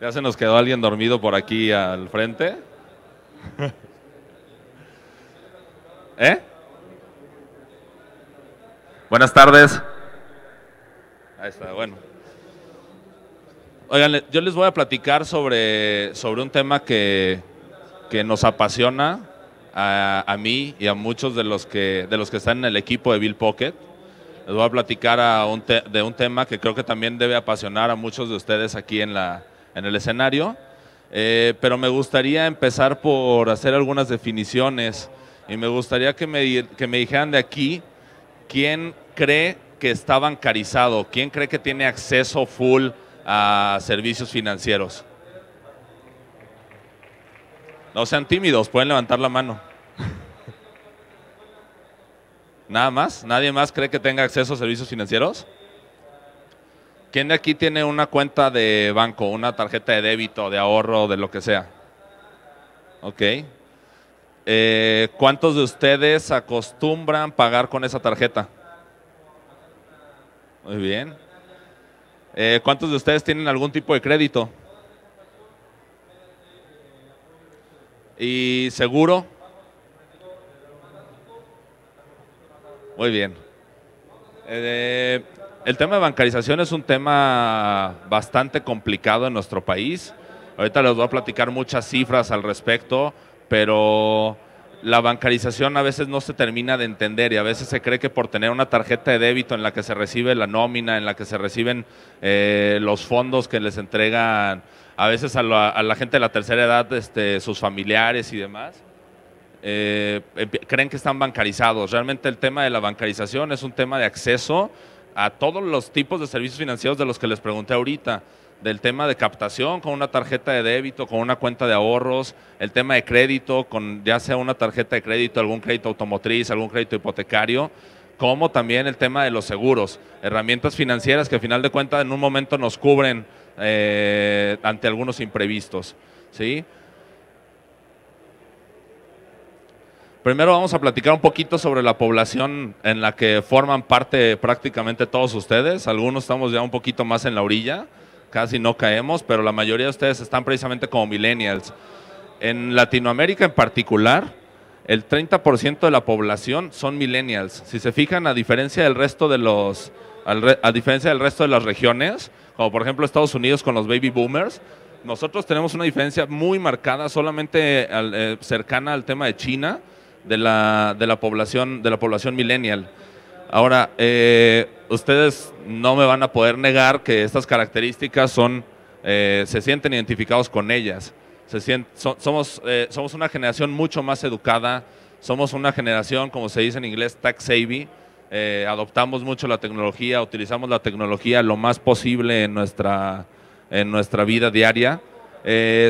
Ya se nos quedó alguien dormido por aquí al frente. ¿Eh? Buenas tardes. Ahí está, bueno. Oigan, yo les voy a platicar sobre, sobre un tema que, nos apasiona a, a, mí y a muchos de los, que, de los que están en el equipo de Bill Pocket. Les voy a platicar de un tema que creo que también debe apasionar a muchos de ustedes aquí en la, en el escenario, eh, pero me gustaría empezar por hacer algunas definiciones y me gustaría que me, que me dijeran de aquí quién cree que está bancarizado, quién cree que tiene acceso full a servicios financieros. No sean tímidos, pueden levantar la mano. ¿Nada más? ¿Nadie más cree que tenga acceso a servicios financieros? ¿Quién de aquí tiene una cuenta de banco, una tarjeta de débito, de ahorro, de lo que sea? Ok. Eh, ¿Cuántos de ustedes acostumbran pagar con esa tarjeta? Muy bien. Eh, ¿Cuántos de ustedes tienen algún tipo de crédito? ¿Y seguro? Muy bien. Eh, el tema de bancarización es un tema bastante complicado en nuestro país. Ahorita les voy a platicar muchas cifras al respecto, pero la bancarización a veces no se termina de entender y a veces se cree que por tener una tarjeta de débito en la que se recibe la nómina, en la que se reciben eh, los fondos que les entregan a veces a la, gente de la tercera edad, este, sus familiares y demás, eh, creen que están bancarizados. Realmente el tema de la bancarización es un tema de acceso a todos los tipos de servicios financieros de los que les pregunté ahorita, del tema de captación con una tarjeta de débito, con una cuenta de ahorros, el tema de crédito, con ya sea una tarjeta de crédito, algún crédito automotriz, algún crédito hipotecario, como también el tema de los seguros, herramientas financieras que al final de cuentas en un momento nos cubren eh, ante algunos imprevistos. ¿sí? Primero vamos a platicar un poquito sobre la población en la que forman parte prácticamente todos ustedes. Algunos estamos ya un poquito más en la orilla, casi no caemos, pero la mayoría de ustedes están precisamente como millennials. En Latinoamérica en particular, el 30% de la población son millennials. Si se fijan, a diferencia del resto de los, a diferencia del resto de las regiones, como por ejemplo Estados Unidos con los baby boomers, nosotros tenemos una diferencia muy marcada, solamente eh, cercana al tema de China de la, población, de la población millennial. Ahora, eh, ustedes no me van a poder negar que estas características son, eh, se sienten identificados con ellas. Se somos, eh, somos una generación mucho más educada, somos una generación, como se dice en inglés, tech savvy. adoptamos mucho la tecnología, utilizamos la tecnología lo más posible en nuestra, en nuestra vida diaria.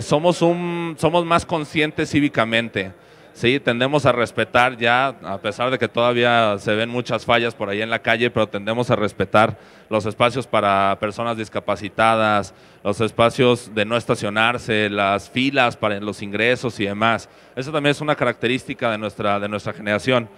somos, un, somos más conscientes cívicamente. Sí, tendemos a respetar ya, a pesar de que todavía se ven muchas fallas por ahí en la calle, pero tendemos a respetar los espacios para personas discapacitadas, los espacios de no estacionarse, las filas para los ingresos y demás. Eso también es una característica de nuestra, de nuestra generación.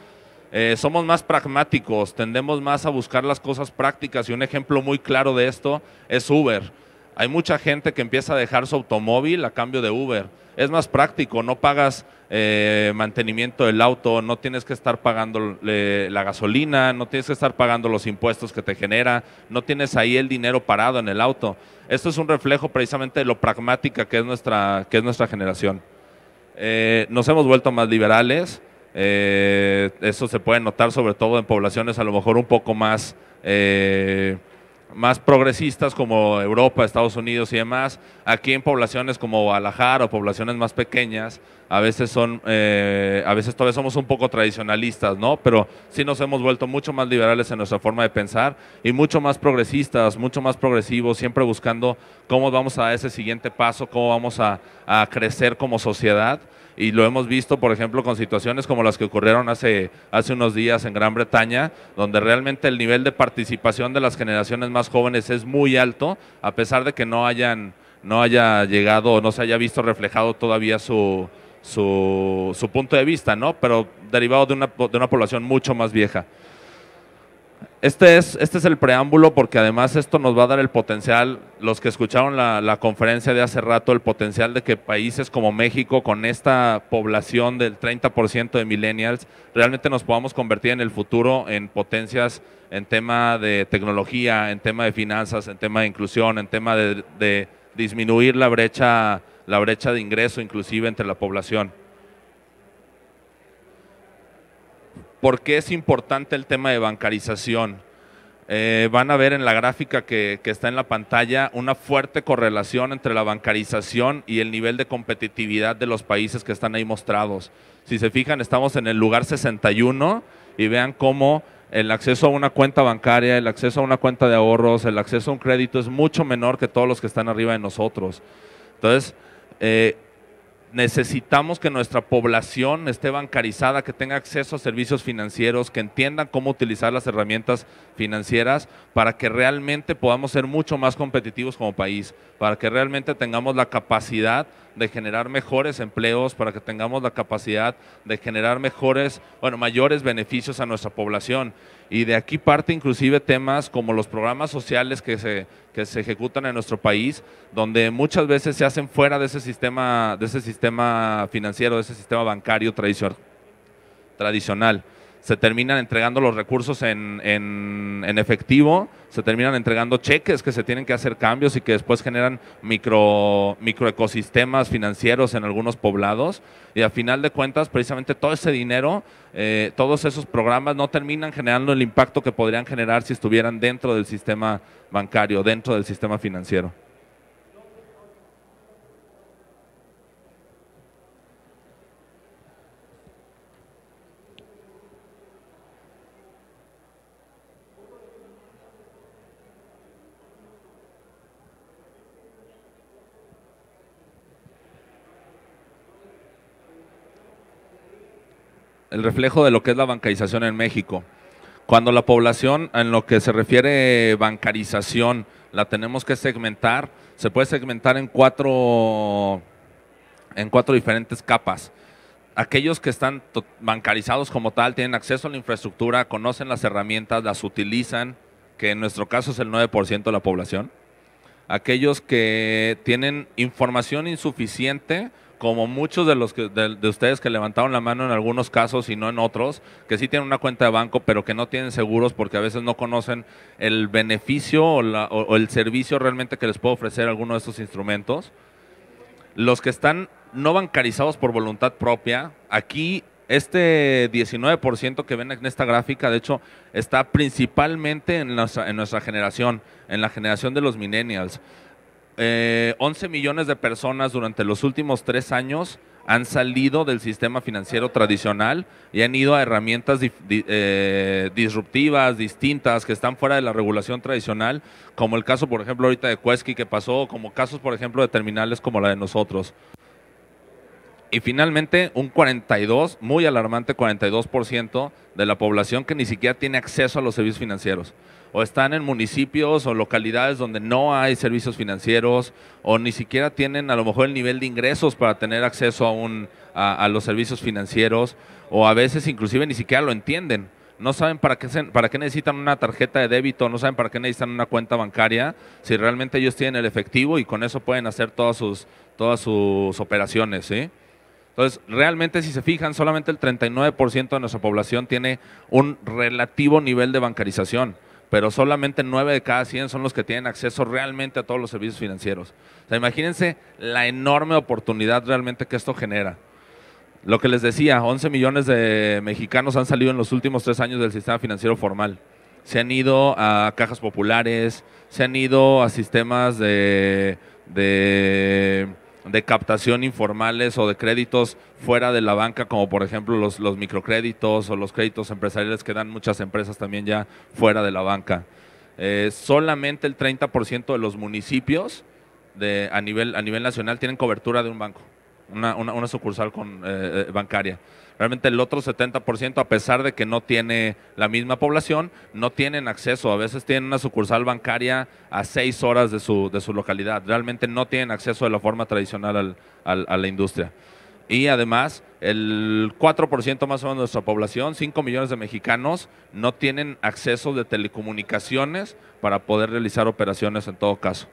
Eh, somos más pragmáticos, tendemos más a buscar las cosas prácticas y un ejemplo muy claro de esto es Uber. Hay mucha gente que empieza a dejar su automóvil a cambio de Uber. Es más práctico, no pagas eh, mantenimiento del auto, no tienes que estar pagando eh, la gasolina, no tienes que estar pagando los impuestos que te genera, no tienes ahí el dinero parado en el auto. Esto es un reflejo precisamente de lo pragmática que es nuestra, que es nuestra generación. Eh, nos hemos vuelto más liberales, eso se puede notar sobre todo en poblaciones a lo mejor un poco más más progresistas como Europa, Estados Unidos y demás, aquí en poblaciones como Guadalajara o poblaciones más pequeñas, a veces son, eh, a veces todavía somos un poco tradicionalistas, ¿no? Pero sí nos hemos vuelto mucho más liberales en nuestra forma de pensar y mucho más progresistas, mucho más progresivos, siempre buscando cómo vamos a ese siguiente paso, cómo vamos a crecer como sociedad y lo hemos visto, por ejemplo, con situaciones como las que ocurrieron hace, unos días en Gran Bretaña, donde realmente el nivel de participación de las generaciones más jóvenes es muy alto, a pesar de que no haya llegado o no se haya visto reflejado todavía su, su, su punto de vista, ¿no? Pero derivado de una población mucho más vieja. Este es, este es el preámbulo porque además esto nos va a dar el potencial, los que escucharon la, conferencia de hace rato, el potencial de que países como México, con esta población del 30% de millennials, realmente nos podamos convertir en el futuro en potencias en tema de tecnología, en tema de finanzas, en tema de inclusión, en tema de, de disminuir la brecha, la brecha de ingreso inclusive entre la población. ¿Por qué es importante el tema de bancarización? Eh, van a ver en la gráfica que, está en la pantalla una fuerte correlación entre la bancarización y el nivel de competitividad de los países que están ahí mostrados. Si se fijan, estamos en el lugar 61 y vean cómo el acceso a una cuenta bancaria, el acceso a una cuenta de ahorros, el acceso a un crédito es mucho menor que todos los que están arriba de nosotros. Entonces, eh, necesitamos que nuestra población esté bancarizada, que tenga acceso a servicios financieros, que entiendan cómo utilizar las herramientas financieras para que realmente podamos ser mucho más competitivos como país, para que realmente tengamos la capacidad de generar mejores empleos, para que tengamos la capacidad de generar mejores, bueno, mayores beneficios a nuestra población. Y de aquí parte inclusive temas como los programas sociales que se, que se ejecutan en nuestro país, donde muchas veces se hacen fuera de ese sistema, de ese sistema financiero, de ese sistema bancario tradicional se terminan entregando los recursos en, en, efectivo, se terminan entregando cheques que se tienen que hacer cambios y que después generan micro, microecosistemas financieros en algunos poblados. Y a final de cuentas, precisamente todo ese dinero, eh, todos esos programas no terminan generando el impacto que podrían generar si estuvieran dentro del sistema bancario, dentro del sistema financiero. el reflejo de lo que es la bancarización en México. Cuando la población, en lo que se refiere bancarización, la tenemos que segmentar, se puede segmentar en cuatro, en cuatro diferentes capas. Aquellos que están bancarizados como tal tienen acceso a la infraestructura, conocen las herramientas, las utilizan, que en nuestro caso es el 9% de la población. Aquellos que tienen información insuficiente como muchos de los de, ustedes que levantaron la mano en algunos casos y no en otros, que sí tienen una cuenta de banco, pero que no tienen seguros porque a veces no conocen el beneficio o, el servicio realmente que les puede ofrecer alguno de estos instrumentos. Los que están no bancarizados por voluntad propia, aquí este 19% que ven en esta gráfica, de hecho, está principalmente en en nuestra generación, en la generación de los millennials. 11 eh, millones de personas durante los últimos tres años han salido del sistema financiero tradicional y han ido a herramientas eh, disruptivas, distintas, que están fuera de la regulación tradicional, como el caso, por ejemplo, ahorita de Cuesqui que pasó, como casos, por ejemplo, de terminales como la de nosotros. Y finalmente, un 42, muy alarmante 42% de la población que ni siquiera tiene acceso a los servicios financieros o están en municipios o localidades donde no hay servicios financieros o ni siquiera tienen a lo mejor el nivel de ingresos para tener acceso a, un, a, los servicios financieros o a veces inclusive ni siquiera lo entienden. No saben para qué, para qué necesitan una tarjeta de débito, no saben para qué necesitan una cuenta bancaria, si realmente ellos tienen el efectivo y con eso pueden hacer todas sus, todas sus operaciones. ¿sí? Entonces, realmente si se fijan, solamente el 39% de nuestra población tiene un relativo nivel de bancarización pero solamente 9 de cada 100 son los que tienen acceso realmente a todos los servicios financieros. O imagínense la enorme oportunidad realmente que esto genera. Lo que les decía, 11 millones de mexicanos han salido en los últimos tres años del sistema financiero formal. Se han ido a cajas populares, se han ido a sistemas de de captación informales o de créditos fuera de la banca, como por ejemplo los, los microcréditos o los créditos empresariales que dan muchas empresas también ya fuera de la banca. Eh, solamente el 30% de los municipios de, a, nivel, a nivel nacional tienen cobertura de un banco una, una, sucursal eh, eh, bancaria. Realmente el otro 70%, a pesar de que no tiene la misma población, no tienen acceso. A veces tienen una sucursal bancaria a seis horas de su, de su localidad. Realmente no tienen acceso de la forma tradicional a la industria. Y además, el 4% más o menos de nuestra población, 5 millones de mexicanos, no tienen acceso de telecomunicaciones para poder realizar operaciones en todo caso.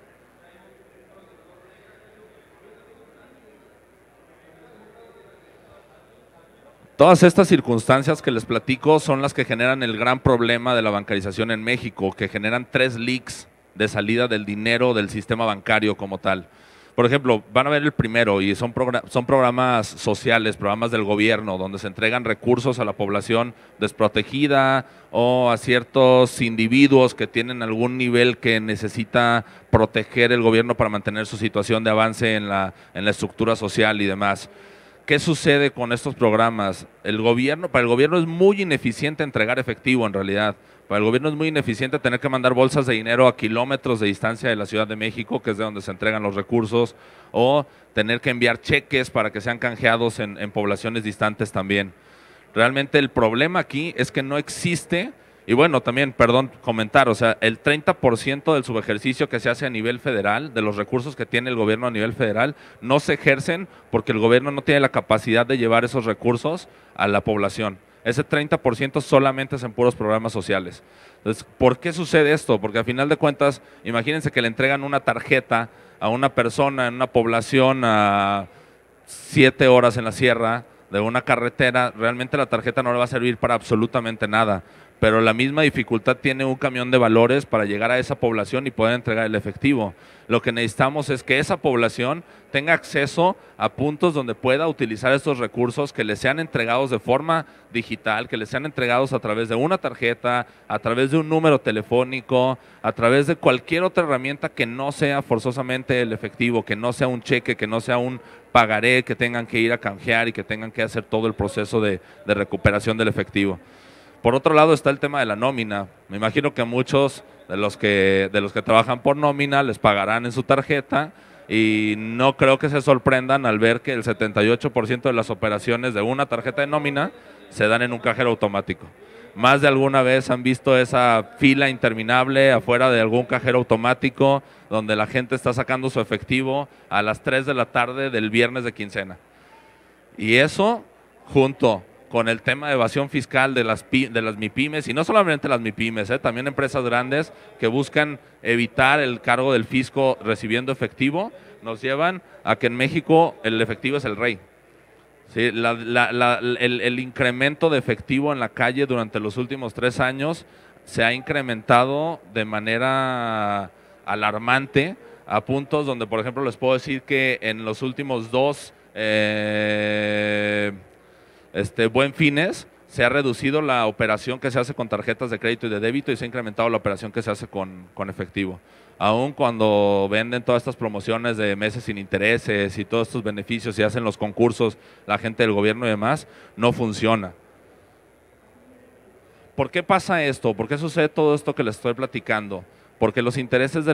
Todas estas circunstancias que les platico son las que generan el gran problema de la bancarización en México, que generan tres leaks de salida del dinero del sistema bancario como tal. Por ejemplo, van a ver el primero y son, son programas sociales, programas del gobierno, donde se entregan recursos a la población desprotegida o a ciertos individuos que tienen algún nivel que necesita proteger el gobierno para mantener su situación de avance en la, en la estructura social y demás. ¿Qué sucede con estos programas? El gobierno, para el gobierno es muy ineficiente entregar efectivo en realidad. Para el gobierno es muy ineficiente tener que mandar bolsas de dinero a kilómetros de distancia de la Ciudad de México, que es de donde se entregan los recursos, o tener que enviar cheques para que sean canjeados en, en poblaciones distantes también. Realmente el problema aquí es que no existe y bueno, también, perdón, comentar, o sea, el 30% del subejercicio que se hace a nivel federal, de los recursos que tiene el gobierno a nivel federal, no se ejercen porque el gobierno no tiene la capacidad de llevar esos recursos a la población. Ese 30% solamente es en puros programas sociales. Entonces, ¿por qué sucede esto? Porque a final de cuentas, imagínense que le entregan una tarjeta a una persona en una población a siete horas en la sierra de una carretera, realmente la tarjeta no le va a servir para absolutamente nada pero la misma dificultad tiene un camión de valores para llegar a esa población y poder entregar el efectivo. Lo que necesitamos es que esa población tenga acceso a puntos donde pueda utilizar estos recursos que le sean entregados de forma digital, que le sean entregados a través de una tarjeta, a través de un número telefónico, a través de cualquier otra herramienta que no sea forzosamente el efectivo, que no sea un cheque, que no sea un pagaré, que tengan que ir a canjear y que tengan que hacer todo el proceso de recuperación del efectivo. Por otro lado está el tema de la nómina. Me imagino que muchos de los que, de los que trabajan por nómina les pagarán en su tarjeta y no creo que se sorprendan al ver que el 78% de las operaciones de una tarjeta de nómina se dan en un cajero automático. Más de alguna vez han visto esa fila interminable afuera de algún cajero automático donde la gente está sacando su efectivo a las 3 de la tarde del viernes de quincena. Y eso junto con el tema de evasión fiscal de las, de las MIPIMES, y no solamente las MIPIMES, eh, también empresas grandes que buscan evitar el cargo del fisco recibiendo efectivo, nos llevan a que en México el efectivo es el rey. el, incremento de efectivo en la calle durante los últimos tres años se ha incrementado de manera alarmante a puntos donde, por ejemplo, les puedo decir que en los últimos dos... Eh, este, buen fines, se ha reducido la operación que se hace con tarjetas de crédito y de débito y se ha incrementado la operación que se hace con, efectivo. Aún cuando venden todas estas promociones de meses sin intereses y todos estos beneficios y hacen los concursos la gente del gobierno y demás, no funciona. ¿Por qué pasa esto? ¿Por qué sucede todo esto que les estoy platicando? Porque los intereses de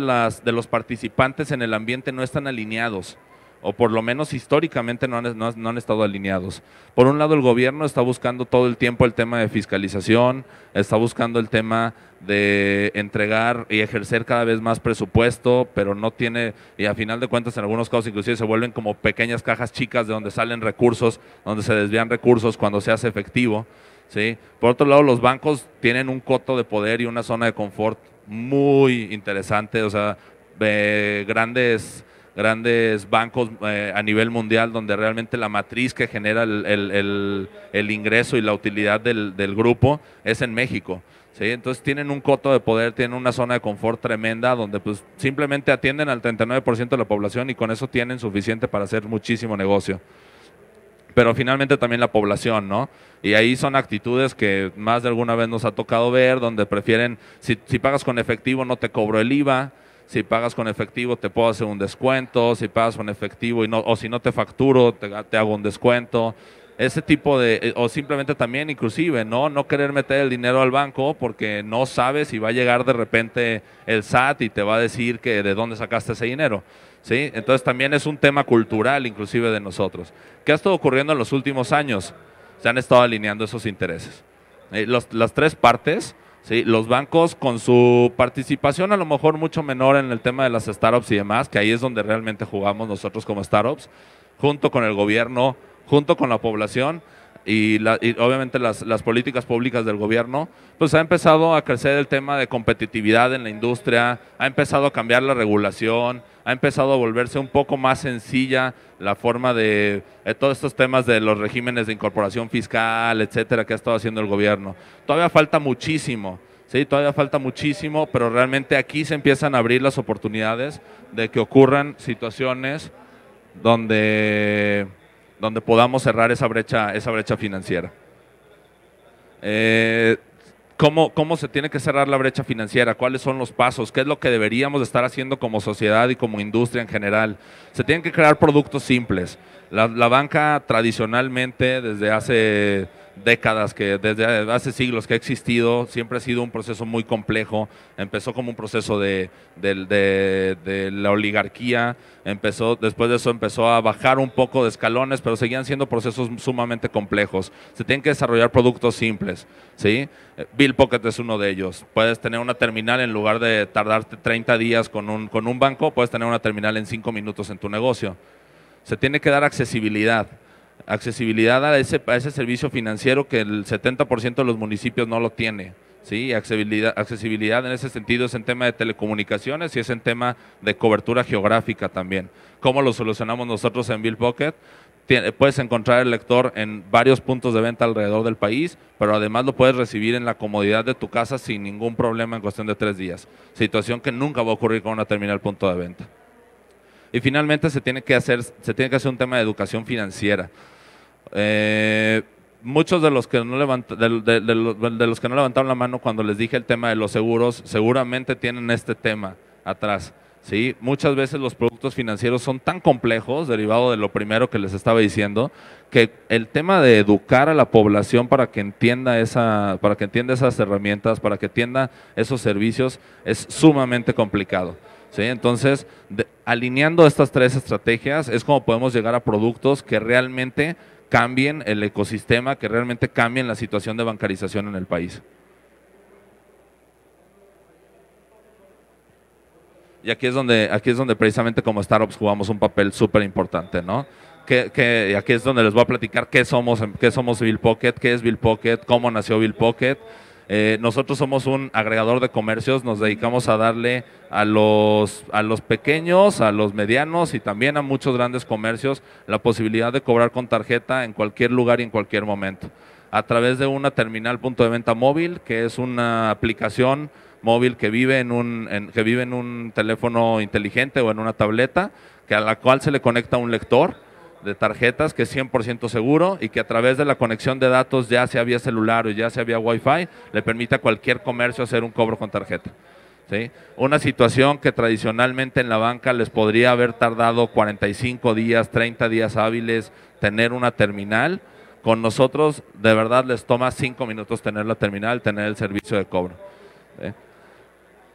los participantes en el ambiente no están alineados o por lo menos históricamente no han, no, han, estado alineados. Por un lado, el gobierno está buscando todo el tiempo el tema de fiscalización, está buscando el tema de entregar y ejercer cada vez más presupuesto, pero no tiene, y a final de cuentas en algunos casos inclusive se vuelven como pequeñas cajas chicas de donde salen recursos, donde se desvían recursos cuando se hace efectivo. ¿sí? Por otro lado, los bancos tienen un coto de poder y una zona de confort muy interesante, o sea, de grandes grandes bancos eh, a nivel mundial donde realmente la matriz que genera el, el, ingreso y la utilidad del, grupo es en México. ¿sí? Entonces tienen un coto de poder, tienen una zona de confort tremenda donde pues simplemente atienden al 39% de la población y con eso tienen suficiente para hacer muchísimo negocio. Pero finalmente también la población, ¿no? Y ahí son actitudes que más de alguna vez nos ha tocado ver, donde prefieren, si, si pagas con efectivo no te cobro el IVA, si pagas con efectivo te puedo hacer un descuento, si pagas con efectivo y no, o si no te facturo te, hago un descuento. Ese tipo de, eh, o simplemente también inclusive, ¿no? No querer meter el dinero al banco porque no sabes si va a llegar de repente el SAT y te va a decir que de dónde sacaste ese dinero, ¿sí? Entonces también es un tema cultural inclusive de nosotros. ¿Qué ha estado ocurriendo en los últimos años? Se han estado alineando esos intereses. Eh, los, las tres partes ¿sí? Los bancos con su participación a lo mejor mucho menor en el tema de las startups y demás, que ahí es donde realmente jugamos nosotros como startups, junto con el gobierno, junto con la población, y, obviamente las, las, políticas públicas del gobierno, pues ha empezado a crecer el tema de competitividad en la industria, ha empezado a cambiar la regulación, ha empezado a volverse un poco más sencilla la forma de, eh, todos estos temas de los regímenes de incorporación fiscal, etcétera, que ha estado haciendo el gobierno. Todavía falta muchísimo. Sí, todavía falta muchísimo, pero realmente aquí se empiezan a abrir las oportunidades de que ocurran situaciones donde donde podamos cerrar esa brecha, esa brecha financiera. Eh, ¿cómo, ¿Cómo se tiene que cerrar la brecha financiera? ¿Cuáles son los pasos? ¿Qué es lo que deberíamos estar haciendo como sociedad y como industria en general? Se tienen que crear productos simples. la banca tradicionalmente, desde hace décadas, que desde hace siglos que ha existido, siempre ha sido un proceso muy complejo. Empezó como un proceso de, la oligarquía, empezó, después de eso empezó a bajar un poco de escalones, pero seguían siendo procesos sumamente complejos. Se tienen que desarrollar productos simples, ¿sí? Bill Pocket es uno de ellos. Puedes tener una terminal en lugar de tardarte 30 días con un, con un banco, puedes tener una terminal en 5 minutos en tu negocio. Se tiene que dar accesibilidad accesibilidad a ese, servicio financiero que el 70% de los municipios no lo tiene. ¿sí? Accesibilidad, accesibilidad en ese sentido es en tema de telecomunicaciones y es en tema de cobertura geográfica también. ¿Cómo lo solucionamos nosotros en Bill Pocket? puedes encontrar el lector en varios puntos de venta alrededor del país, pero además lo puedes recibir en la comodidad de tu casa sin ningún problema en cuestión de tres días. Situación que nunca va a ocurrir con una terminal punto de venta. Y finalmente se tiene que hacer, se tiene que hacer un tema de educación financiera muchos de los que no levantaron la mano cuando les dije el tema de los seguros, seguramente tienen este tema atrás. ¿sí? Muchas veces los productos financieros son tan complejos, derivado de lo primero que les estaba diciendo, que el tema de educar a la población para que entienda esa, para que entienda esas herramientas, para que entienda esos servicios, es sumamente complicado. ¿Sí? Entonces, alineando estas tres estrategias es como podemos llegar a productos que realmente cambien el ecosistema, que realmente cambien la situación de bancarización en el país. Y aquí es donde, aquí es donde precisamente como startups jugamos un papel súper importante, ¿no? Que, que aquí es donde les voy a platicar qué somos, qué somos Bill Pocket, qué es Bill Pocket, cómo nació Bill Pocket. Eh, nosotros somos un agregador de comercios, nos dedicamos a darle a los, pequeños, a los medianos y también a muchos grandes comercios la posibilidad de cobrar con tarjeta en cualquier lugar y en cualquier momento. A través de una terminal punto de venta móvil, que es una aplicación móvil que vive en un, que vive en un teléfono inteligente o en una tableta, que a la cual se le conecta un lector de tarjetas que es 100% seguro y que a través de la conexión de datos, ya sea había celular o ya sea había Wi-Fi, le permite a cualquier comercio hacer un cobro con tarjeta. ¿sí? Una situación que tradicionalmente en la banca les podría haber tardado 45 días, 30 días hábiles tener una terminal, con nosotros de verdad les toma 5 minutos tener la terminal, tener el servicio de cobro.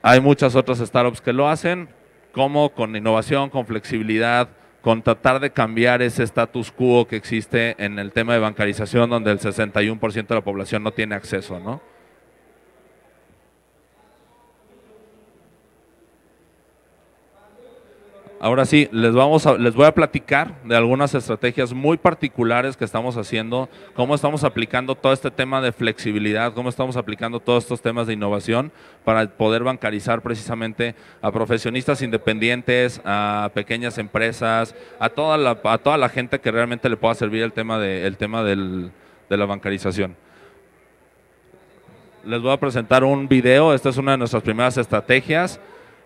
Hay muchas otras startups que lo hacen, como con innovación, con flexibilidad, con tratar de cambiar ese status quo que existe en el tema de bancarización, donde el 61% de la población no tiene acceso, ¿no? Ahora sí, les, voy a platicar de algunas estrategias muy particulares que estamos haciendo, cómo estamos aplicando todo este tema de flexibilidad, cómo estamos aplicando todos estos temas de innovación para poder bancarizar precisamente a profesionistas independientes, a pequeñas empresas, a toda la, gente que realmente le pueda servir el tema, tema de la bancarización les voy a presentar un video. Esta es una de nuestras primeras estrategias.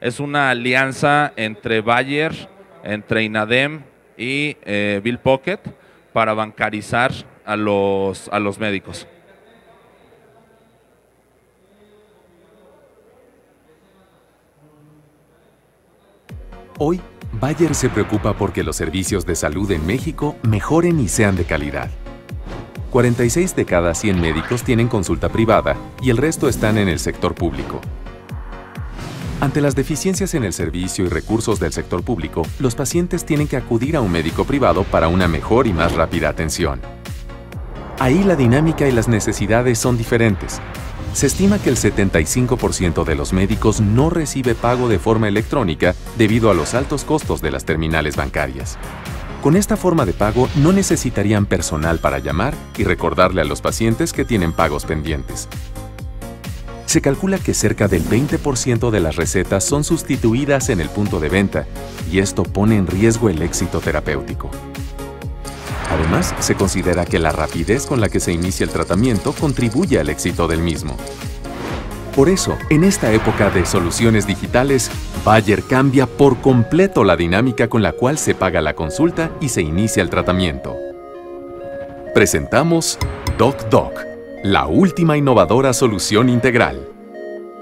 Es una alianza entre Bayer, entre INADEM y eh, Bill Pocket para bancarizar a los, médicos. Hoy, Bayer se preocupa porque los servicios de salud en México mejoren y sean de calidad. 46 de cada 100 médicos tienen consulta privada y el resto están en el sector público. Ante las deficiencias en el servicio y recursos del sector público, los pacientes tienen que acudir a un médico privado para una mejor y más rápida atención. Ahí la dinámica y las necesidades son diferentes. Se estima que el 75% de los médicos no recibe pago de forma electrónica debido a los altos costos de las terminales bancarias. Con esta forma de pago no necesitarían personal para llamar y recordarle a los pacientes que tienen pagos pendientes, se calcula que cerca del 20% de las recetas son sustituidas en el punto de venta y esto pone en riesgo el éxito terapéutico. Además, se considera que la rapidez con la que se inicia el tratamiento contribuye al éxito del mismo. Por eso, en esta época de soluciones digitales, Bayer cambia por completo la dinámica con la cual se paga la consulta y se inicia el tratamiento. Presentamos DocDoc. Doc la última innovadora solución integral.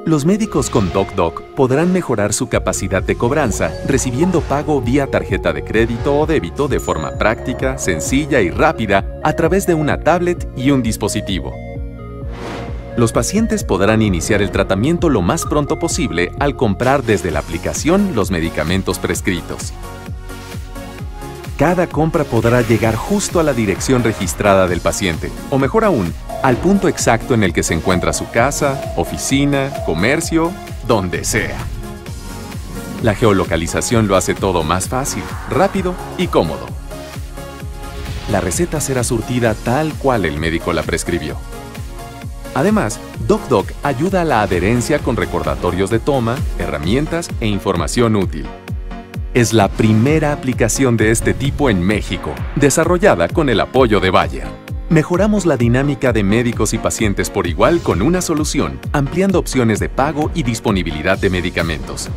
Los médicos con DocDoc podrán mejorar su capacidad de cobranza recibiendo pago vía tarjeta de crédito o débito de forma práctica, sencilla y rápida a través de una tablet y un dispositivo. Los pacientes podrán iniciar el tratamiento lo más pronto posible al comprar desde la aplicación los medicamentos prescritos. Cada compra podrá llegar justo a la dirección registrada del paciente, o mejor aún, al punto exacto en el que se encuentra su casa, oficina, comercio, donde sea. La geolocalización lo hace todo más fácil, rápido y cómodo. La receta será surtida tal cual el médico la prescribió. Además, DocDoc ayuda a la adherencia con recordatorios de toma, herramientas e información útil. Es la primera aplicación de este tipo en México, desarrollada con el apoyo de Bayer. Mejoramos la dinámica de médicos y pacientes por igual con una solución, ampliando opciones de pago y disponibilidad de medicamentos.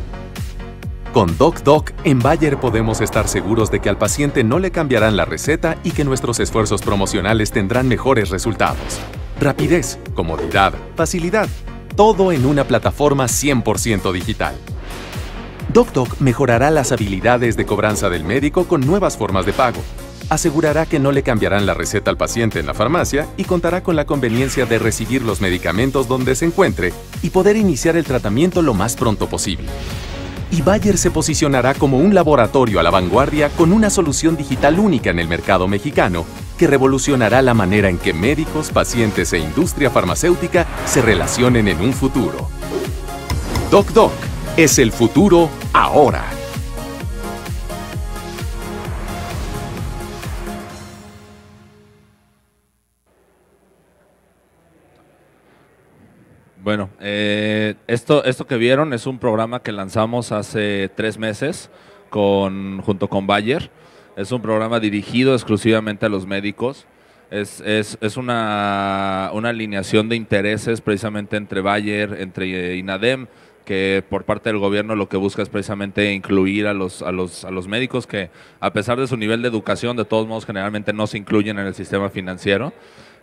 Con DocDoc en Bayer podemos estar seguros de que al paciente no le cambiarán la receta y que nuestros esfuerzos promocionales tendrán mejores resultados. Rapidez, comodidad, facilidad, todo en una plataforma 100% digital. DocDoc mejorará las habilidades de cobranza del médico con nuevas formas de pago, asegurará que no le cambiarán la receta al paciente en la farmacia y contará con la conveniencia de recibir los medicamentos donde se encuentre y poder iniciar el tratamiento lo más pronto posible. Y Bayer se posicionará como un laboratorio a la vanguardia con una solución digital única en el mercado mexicano que revolucionará la manera en que médicos, pacientes e industria farmacéutica se relacionen en un futuro. DocDoc Doc es el futuro ahora. Bueno, eh, esto, esto que vieron es un programa que lanzamos hace tres meses con, junto con Bayer. Es un programa dirigido exclusivamente a los médicos. Es, es, es una, una, alineación de intereses precisamente entre Bayer, entre INADEM, que por parte del gobierno lo que busca es precisamente incluir a los, a los, a los médicos que a pesar de su nivel de educación, de todos modos generalmente no se incluyen en el sistema financiero.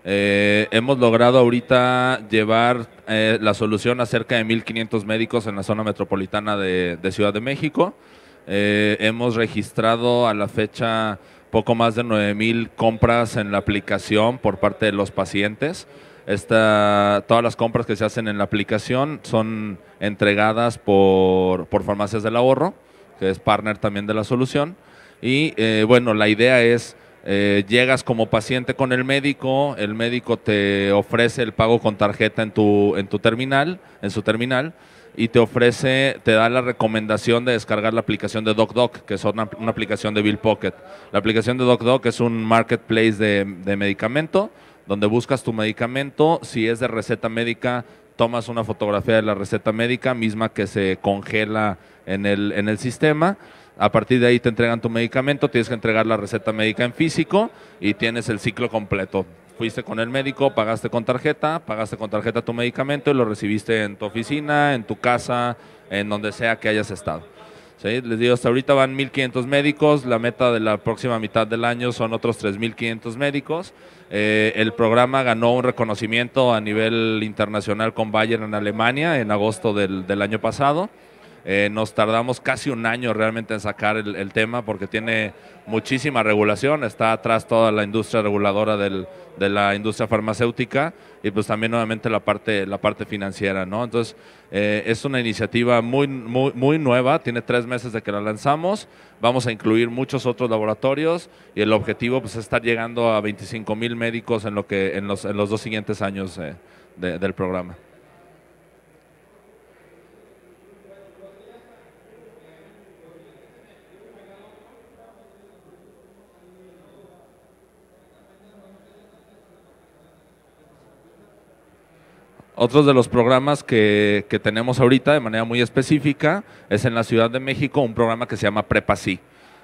Eh, hemos logrado ahorita llevar eh, la solución a cerca de 1.500 médicos en la zona metropolitana de, Ciudad de México. Eh, hemos registrado a la fecha poco más de 9.000 compras en la aplicación por parte de los pacientes. Esta, todas las compras que se hacen en la aplicación son entregadas por, por farmacias del ahorro, que es partner también de la solución. Y bueno, la idea es eh, llegas como paciente con el médico, el médico te ofrece el pago con tarjeta en tu, terminal, en su terminal, y te ofrece, te da la recomendación de descargar la aplicación de DocDoc, que es una, aplicación de Bill Pocket. La aplicación de DocDoc es un marketplace de, de medicamento, donde buscas tu medicamento, si es de receta médica, tomas una fotografía de la receta médica, misma que se congela en el, en el sistema a partir de ahí te entregan tu medicamento, tienes que entregar la receta médica en físico y tienes el ciclo completo. Fuiste con el médico, pagaste con tarjeta, pagaste con tarjeta tu medicamento y lo recibiste en tu oficina, en tu casa, en donde sea que hayas estado. Les digo, hasta ahorita van 1.500 médicos, la meta de la próxima mitad del año son otros 3.500 médicos. Eh, el programa ganó un reconocimiento a nivel internacional con Bayern en Alemania en agosto del año pasado. Eh, nos tardamos casi un año realmente en sacar el, tema porque tiene muchísima regulación, está atrás toda la industria reguladora del, de la industria farmacéutica y pues también nuevamente la parte, la parte financiera, ¿no? Entonces eh, es una iniciativa muy, muy, nueva, tiene tres meses de que la lanzamos, vamos a incluir muchos otros laboratorios y el objetivo pues es estar llegando a 25 mil médicos en, lo que, en, los, en los dos siguientes años eh, del programa. Otros de los programas que, tenemos ahorita de manera muy específica es en la Ciudad de México un programa que se llama Prepa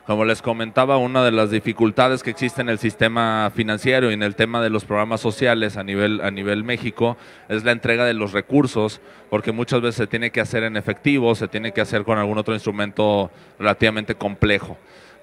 Como les comentaba, una de las dificultades que existe en el sistema financiero y en el tema de los programas sociales a nivel México es la entrega de los recursos, porque muchas veces se tiene que hacer en efectivo, se tiene que hacer con algún otro instrumento relativamente complejo.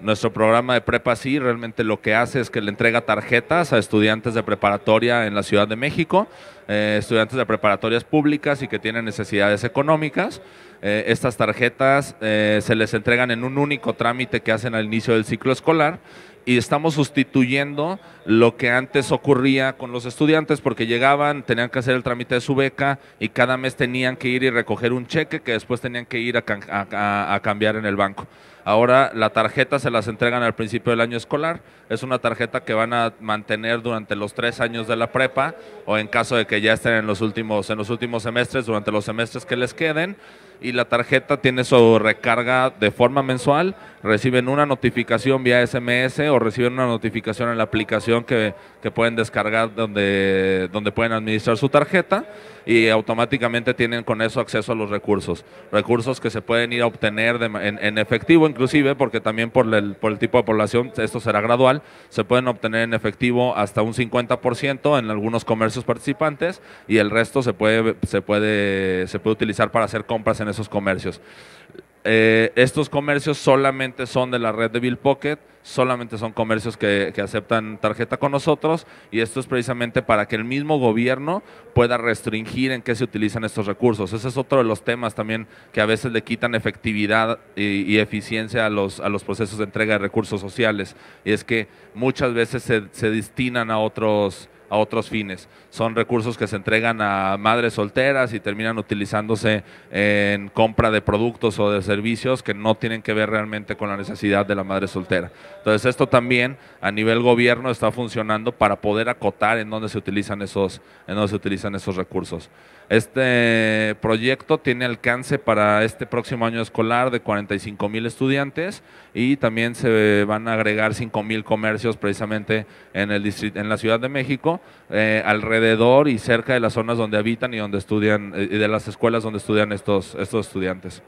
Nuestro programa de prepa sí realmente lo que hace es que le entrega tarjetas a estudiantes de preparatoria en la Ciudad de México, eh, estudiantes de preparatorias públicas y que tienen necesidades económicas. Eh, estas tarjetas eh, se les entregan en un único trámite que hacen al inicio del ciclo escolar y estamos sustituyendo lo que antes ocurría con los estudiantes porque llegaban, tenían que hacer el trámite de su beca y cada mes tenían que ir y recoger un cheque que después tenían que ir a, cambiar en el banco. Ahora la tarjeta se las entregan al principio del año escolar, es una tarjeta que van a mantener durante los tres años de la prepa o en caso de que ya estén en los últimos, en los últimos semestres, durante los semestres que les queden y la tarjeta tiene su recarga de forma mensual, reciben una notificación vía SMS o reciben una notificación en la aplicación que, que pueden descargar donde, donde pueden administrar su tarjeta y automáticamente tienen con eso acceso a los recursos. Recursos que se pueden ir a obtener en, efectivo inclusive, porque también por el, por el tipo de población esto será gradual, se pueden obtener en efectivo hasta un 50% en algunos comercios participantes y el resto se puede, se puede, se puede utilizar para hacer compras en esos comercios. Eh, estos comercios solamente son de la red de Bill Pocket, solamente son comercios que, aceptan tarjeta con nosotros y esto es precisamente para que el mismo gobierno pueda restringir en qué se utilizan estos recursos. Ese es otro de los temas también que a veces le quitan efectividad y, eficiencia a los, a los procesos de entrega de recursos sociales y es que muchas veces se, se destinan a otros a otros fines. Son recursos que se entregan a madres solteras y terminan utilizándose en compra de productos o de servicios que no tienen que ver realmente con la necesidad de la madre soltera. Entonces esto también a nivel gobierno está funcionando para poder acotar en dónde se utilizan esos, en se utilizan esos recursos. Este proyecto tiene alcance para este próximo año escolar de 45 mil estudiantes y también se van a agregar 5 mil comercios precisamente en, el en la Ciudad de México eh, alrededor y cerca de las zonas donde habitan y donde estudian eh, y de las escuelas donde estudian estos, estos estudiantes.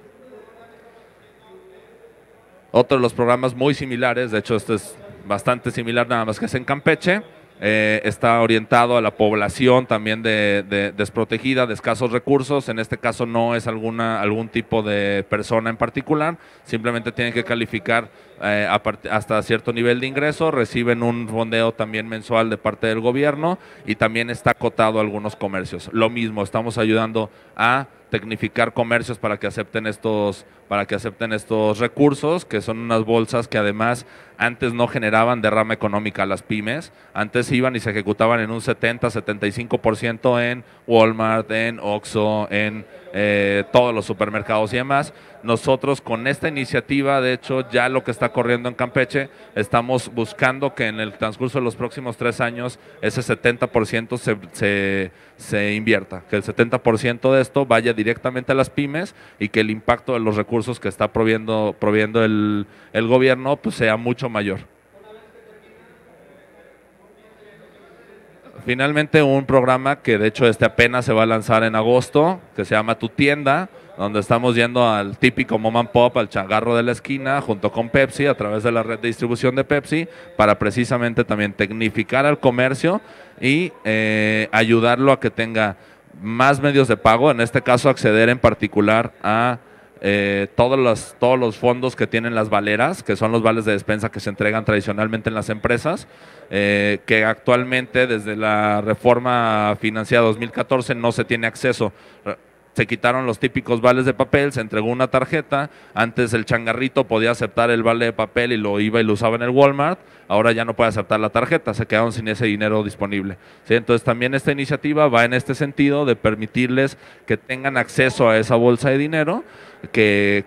Otro de los programas muy similares, de hecho este es bastante similar nada más que es en Campeche, eh, está orientado a la población también de, desprotegida, de escasos recursos. En este caso no es alguna, algún tipo de persona en particular, simplemente tienen que calificar eh, hasta cierto nivel de ingreso, reciben un fondeo también mensual de parte del gobierno y también está acotado a algunos comercios. Lo mismo, estamos ayudando a significar comercios para que acepten estos, para que acepten estos recursos, que son unas bolsas que además antes no generaban derrama económica a las pymes, antes iban y se ejecutaban en un 70, 75% en Walmart, en Oxxo, en eh, todos los supermercados y demás. Nosotros con esta iniciativa, de hecho, ya lo que está corriendo en Campeche, estamos buscando que en el transcurso de los próximos tres años ese 70% se, se, invierta, que el 70% de esto vaya directamente a las pymes y que el impacto de los recursos que está proviendo, proviendo el, el gobierno pues, sea mucho mayor. Finalmente un programa que de hecho este apenas se va a lanzar en agosto, que se llama Tu Tienda, donde estamos yendo al típico mom and pop, al changarro de la esquina, junto con Pepsi, a través de la red de distribución de Pepsi, para precisamente también tecnificar al comercio y eh, ayudarlo a que tenga más medios de pago, en este caso acceder en particular a eh, todos, los, todos los fondos que tienen las valeras, que son los vales de despensa que se entregan tradicionalmente en las empresas, eh, que actualmente desde la reforma financiera 2014 no se tiene acceso se quitaron los típicos vales de papel, se entregó una tarjeta, antes el changarrito podía aceptar el vale de papel y lo iba y lo usaba en el Walmart, ahora ya no puede aceptar la tarjeta, se quedaron sin ese dinero disponible. ¿sí? Entonces también esta iniciativa va en este sentido de permitirles que tengan acceso a esa bolsa de dinero que,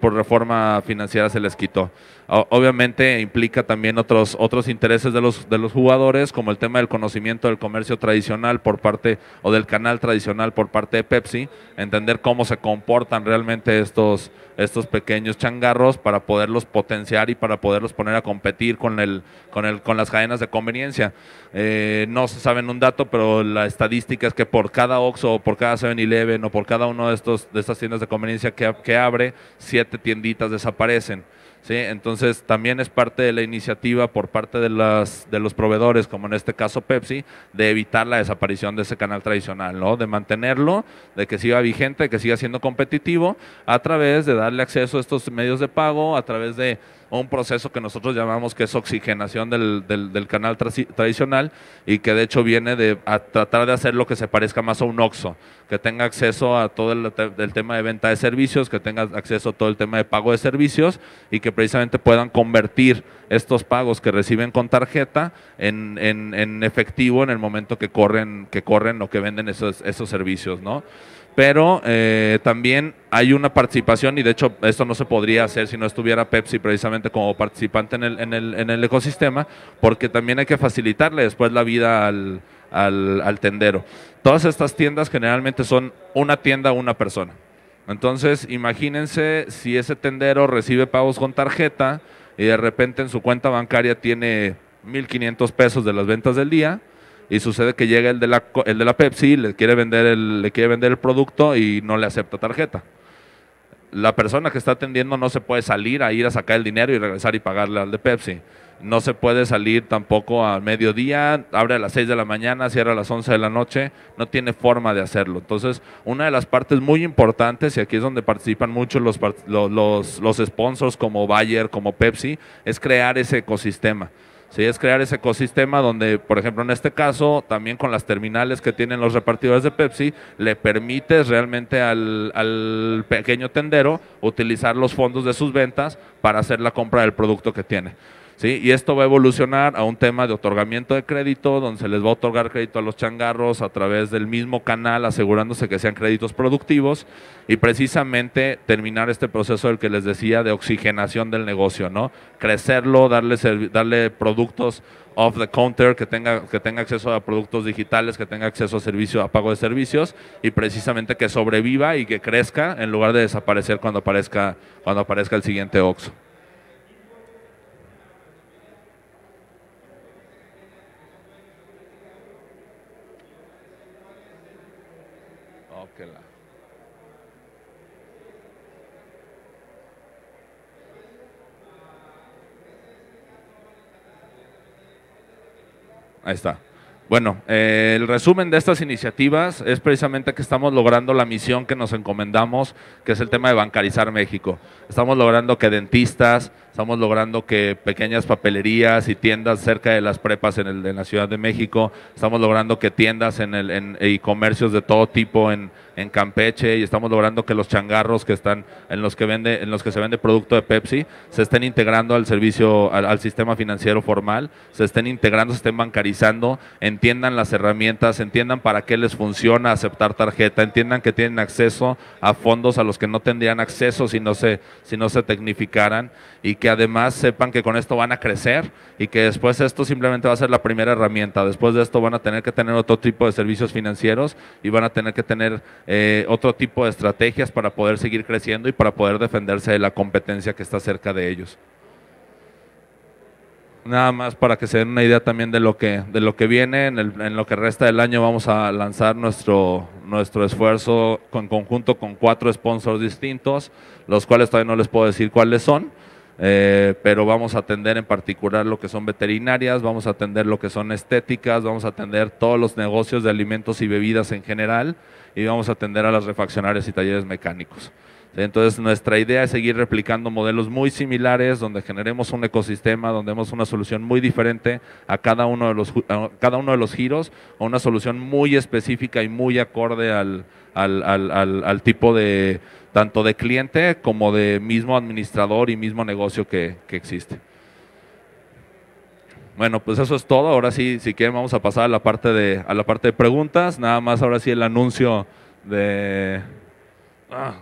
por reforma financiera se les quitó. Obviamente implica también otros, otros intereses de los, de los jugadores, como el tema del conocimiento del comercio tradicional por parte, o del canal tradicional por parte de Pepsi, entender cómo se comportan realmente estos estos pequeños changarros para poderlos potenciar y para poderlos poner a competir con, el, con, el, con las cadenas de conveniencia. Eh, no se saben un dato, pero la estadística es que por cada Oxxo por cada 7-Eleven o por cada uno de, estos, de estas tiendas de conveniencia que, que abre, siete tienditas desaparecen. ¿sí? Entonces también es parte de la iniciativa por parte de, las, de los proveedores, como en este caso Pepsi, de evitar la desaparición de ese canal tradicional, ¿no? De mantenerlo, de que siga vigente, de que siga siendo competitivo, a través de darle acceso a estos medios de pago, a través de un proceso que nosotros llamamos que es oxigenación del, del, canal tradicional y que de hecho viene de a tratar de hacer lo que se parezca más a un OXO, que tenga acceso a todo el, tema de venta de servicios, que tenga acceso a todo el tema de pago de servicios y que precisamente puedan convertir estos pagos que reciben con tarjeta en, efectivo en el momento que corren, que corren o que venden esos, servicios, ¿no? Pero eh, también hay una participación, y de hecho esto no se podría hacer si no estuviera Pepsi precisamente como participante en el, en el, ecosistema, porque también hay que facilitarle después la vida al, tendero. Todas estas tiendas generalmente son una tienda, una persona. Entonces, imagínense si ese tendero recibe pagos con tarjeta y de repente en su cuenta bancaria tiene 1.500 pesos de las ventas del día, y sucede que llega el de la, Pepsi, le quiere, vender el, le quiere vender el producto y no le acepta tarjeta. La persona que está atendiendo no se puede salir a ir a sacar el dinero y regresar y pagarle al de Pepsi. No se puede salir tampoco a mediodía, abre a las 6 de la mañana, cierra a las 11 de la noche, no tiene forma de hacerlo. Entonces, una de las partes muy importantes, y aquí es donde participan mucho los, los sponsors como Bayer, como Pepsi, es crear ese ecosistema. Si es crear ese ecosistema donde, por ejemplo, en este caso, también con las terminales que tienen los repartidores de Pepsi, le permite realmente al pequeño tendero utilizar los fondos de sus ventas para hacer la compra del producto que tiene. ¿sí? Y esto va a evolucionar a un tema de otorgamiento de crédito, donde se les va a otorgar crédito a los changarros a través del mismo canal, asegurándose que sean créditos productivos y precisamente terminar este proceso del que les decía de oxigenación del negocio, ¿no? Crecerlo, darle, darle productos off the counter, que tenga, que tenga acceso a productos digitales, que tenga acceso a servicio, a pago de servicios y precisamente que sobreviva y que crezca en lugar de desaparecer cuando aparezca, cuando aparezca el siguiente OXO. Ahí está. Bueno, eh, el resumen de estas iniciativas es precisamente que estamos logrando la misión que nos encomendamos, que es el tema de bancarizar México. Estamos logrando que dentistas, estamos logrando que pequeñas papelerías y tiendas cerca de las prepas en, la Ciudad de México, estamos logrando que tiendas y comercios de todo tipo en, en Campeche y estamos logrando que los changarros que están en los que vende en los que se vende producto de Pepsi se estén integrando al servicio al, sistema financiero formal, se estén integrando, se estén bancarizando, entiendan las herramientas, entiendan para qué les funciona aceptar tarjeta, entiendan que tienen acceso a fondos a los que no tendrían acceso si no se si no se tecnificaran y que además sepan que con esto van a crecer y que después esto simplemente va a ser la primera herramienta, después de esto van a tener que tener otro tipo de servicios financieros y van a tener que tener eh, otro tipo de estrategias para poder seguir creciendo y para poder defenderse de la competencia que está cerca de ellos. Nada más para que se den una idea también de lo que, de lo que viene, en, lo que resta del año vamos a lanzar nuestro, nuestro esfuerzo en conjunto con cuatro sponsors distintos, los cuales todavía no les puedo decir cuáles son, eh, pero vamos a atender en particular lo que son veterinarias, vamos a atender lo que son estéticas, vamos a atender todos los negocios de alimentos y bebidas en general, y vamos a atender a las refaccionarias y talleres mecánicos. Entonces, nuestra idea es seguir replicando modelos muy similares, donde generemos un ecosistema, donde demos una solución muy diferente a cada uno de los, cada uno de los giros, o una solución muy específica y muy acorde al, tipo de, tanto de cliente como de mismo administrador y mismo negocio que, que existe. Bueno, pues eso es todo. Ahora sí, si quieren, vamos a pasar a la parte de, a la parte de preguntas. Nada más ahora sí el anuncio de... Ah,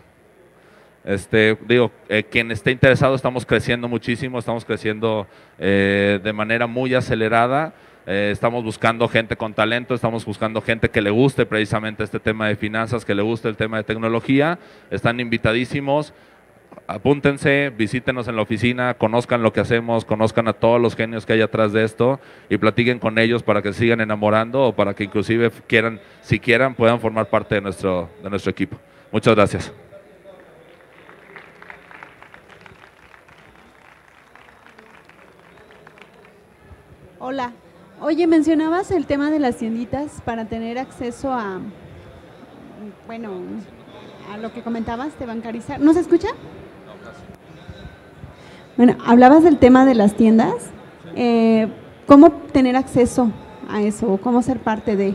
este, digo, eh, quien esté interesado, estamos creciendo muchísimo, estamos creciendo eh, de manera muy acelerada. Eh, estamos buscando gente con talento, estamos buscando gente que le guste precisamente este tema de finanzas, que le guste el tema de tecnología. Están invitadísimos apúntense, visítenos en la oficina, conozcan lo que hacemos, conozcan a todos los genios que hay atrás de esto y platiquen con ellos para que sigan enamorando o para que inclusive quieran, si quieran, puedan formar parte de nuestro, de nuestro equipo. Muchas gracias. Hola. Oye, mencionabas el tema de las tienditas para tener acceso a, bueno, a lo que comentabas, te bancarizar. ¿No escucha? Bueno, hablabas del tema de las tiendas. Eh, ¿Cómo tener acceso a eso? ¿Cómo ser parte de?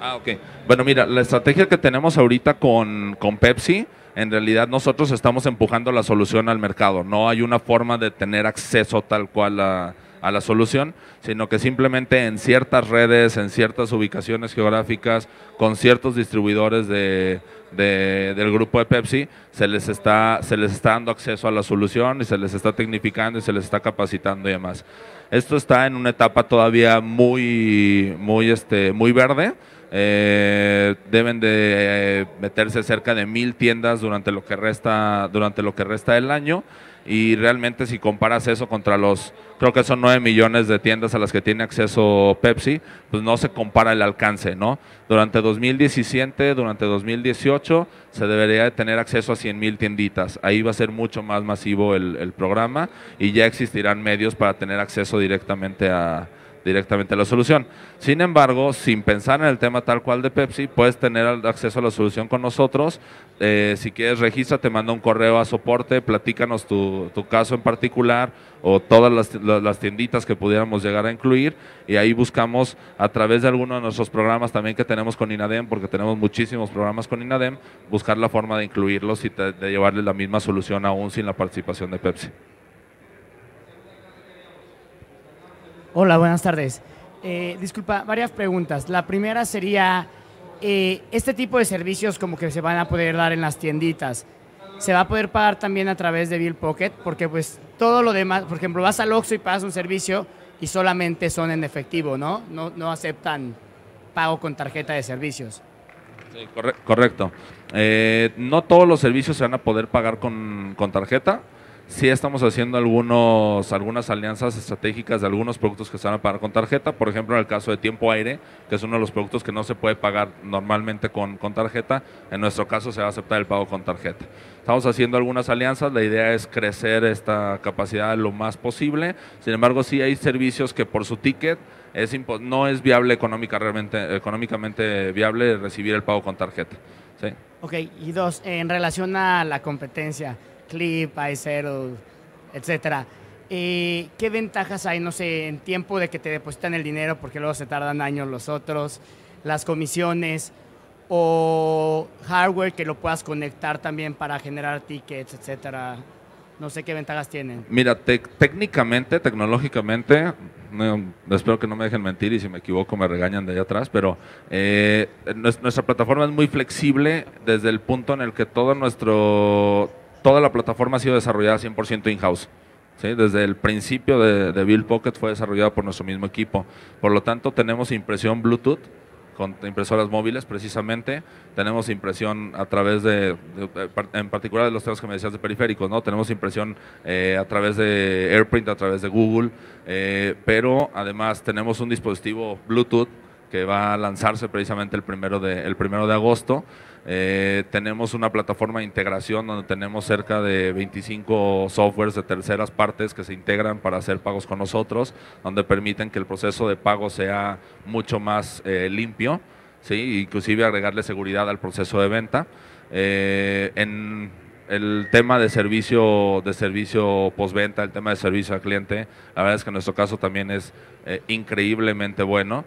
Ah, ok. Bueno, mira, la estrategia que tenemos ahorita con Pepsi, en realidad nosotros estamos empujando la solución al mercado. No hay una forma de tener acceso tal cual a a la solución, sino que simplemente en ciertas redes, en ciertas ubicaciones geográficas, con ciertos distribuidores de, del grupo de Pepsi, se les, está, se dando acceso a la solución y se les está tecnificando y se les está capacitando y demás. Esto está en una etapa todavía muy, muy, este, muy verde. Eh, deben de eh, meterse cerca de mil tiendas durante lo que resta, durante lo que resta del año y realmente si comparas eso contra los, creo que son 9 millones de tiendas a las que tiene acceso Pepsi, pues no se compara el alcance, ¿no? Durante 2017, durante 2018 se debería de tener acceso a 100 mil tienditas, ahí va a ser mucho más masivo el programa y ya existirán medios para tener acceso directamente a, directamente la solución. Sin embargo, sin pensar en el tema tal cual de Pepsi, puedes tener acceso a la solución con nosotros. Eh, si quieres, registra, te manda un correo a soporte, platícanos tu, caso en particular o todas las, tienditas que pudiéramos llegar a incluir y ahí buscamos a través de alguno de nuestros programas también que tenemos con INADEM, porque tenemos muchísimos programas con INADEM, buscar la forma de incluirlos y de llevarles la misma solución aún sin la participación de Pepsi. Hola, buenas tardes. Eh, disculpa, varias preguntas. La primera sería, eh, este tipo de servicios como que se van a poder dar en las tienditas, ¿se va a poder pagar también a través de Bill Pocket? Porque pues todo lo demás, por ejemplo, vas al Oxxo y pagas un servicio y solamente son en efectivo, ¿no? No, aceptan pago con tarjeta de servicios. correcto. Eh, no todos los servicios se van a poder pagar con, con tarjeta. Sí estamos haciendo algunos, algunas alianzas estratégicas de algunos productos que se van a pagar con tarjeta, por ejemplo en el caso de tiempo aire, que es uno de los productos que no se puede pagar normalmente con, tarjeta, en nuestro caso se va a aceptar el pago con tarjeta. Estamos haciendo algunas alianzas, la idea es crecer esta capacidad lo más posible, sin embargo sí hay servicios que por su ticket es no es viable económica económicamente viable recibir el pago con tarjeta. Ok, y dos, en relación a la competencia clip, iSettle, etcétera. ¿Qué ventajas hay, no sé, en tiempo de que te depositan el dinero porque luego se tardan años los otros, las comisiones o hardware que lo puedas conectar también para generar tickets, etcétera? No sé qué ventajas tienen. Mira, técnicamente, tecnológicamente, espero que no me dejen mentir y si me equivoco me regañan de allá atrás, pero eh, nuestra plataforma es muy flexible desde el punto en el que todo nuestro toda la plataforma ha sido desarrollada 100% in-house. Desde el principio de, Bill Pocket fue desarrollada por nuestro mismo equipo. Por lo tanto, tenemos impresión Bluetooth con impresoras móviles precisamente. Tenemos impresión a través de, en particular de los temas que me decías de periféricos, ¿no? Tenemos impresión eh, a través de AirPrint, a través de Google, eh, pero además tenemos un dispositivo Bluetooth que va a lanzarse precisamente el primero de, el primero de agosto. Eh, tenemos una plataforma de integración donde tenemos cerca de 25 softwares de terceras partes que se integran para hacer pagos con nosotros, donde permiten que el proceso de pago sea mucho más eh, limpio, ¿sí? inclusive agregarle seguridad al proceso de venta. Eh, en el tema de servicio, de servicio postventa, el tema de servicio al cliente, la verdad es que en nuestro caso también es eh, increíblemente bueno.